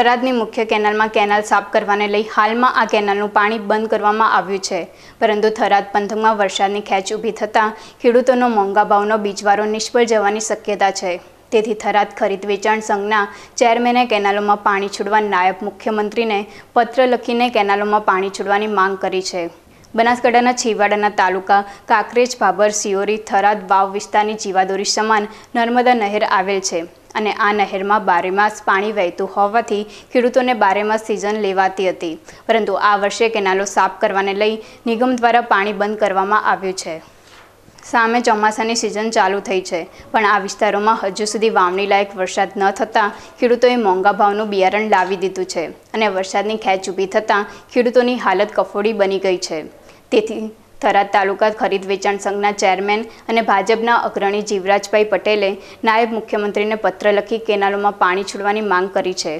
થરાદની મુખ્ય કેનાલમાં કેનાલ સાફ કરવાને લઈ હાલમાં આ કેનાલનું પાણી બંધ કરવામાં આવ્યું છે પરંતુ થરાદ પંથકમાં વરસાદની ખેંચ ઊભી થતાં ખેડૂતોનો મોંઘા ભાવનો બીજવારો નિષ્ફળ જવાની શક્યતા છે તેથી થરાદ ખરીદ વેચાણ સંઘના ચેરમેને કેનાલોમાં પાણી છોડવા નાયબ મુખ્યમંત્રીને પત્ર લખીને કેનાલોમાં પાણી છોડવાની માંગ કરી છે બનાસકાંઠાના છેવાડાના તાલુકા કાકરેજ ભાભર સિયોરી થરાદ વાવ વિસ્તારની જીવાદોરી સમાન નર્મદા નહેર આવેલ છે અને આ નહેરમાં બારેમાસ પાણી વહેતું હોવાથી ખેડૂતોને બારેમાસ સિઝન લેવાતી હતી પરંતુ આ વર્ષે કેનાલો સાફ કરવાને લઈ નિગમ દ્વારા પાણી બંધ કરવામાં આવ્યું છે સામે ચોમાસાની સિઝન ચાલુ થઈ છે પણ આ વિસ્તારોમાં હજુ સુધી વાવણી લાયક વરસાદ ન થતાં ખેડૂતોએ મોંઘા ભાવનું બિયારણ લાવી દીધું છે અને વરસાદની ખેંચ ઊભી થતાં ખેડૂતોની હાલત કફોડી બની ગઈ છે તેથી થરાદ તાલુકા ખરીદ વેચાણ સંઘના ચેરમેન અને ભાજપના અગ્રણી જીવરાજભાઈ પટેલે નાયબ મુખ્યમંત્રીને પત્ર લખી કેનાલોમાં પાણી છોડવાની માંગ કરી છે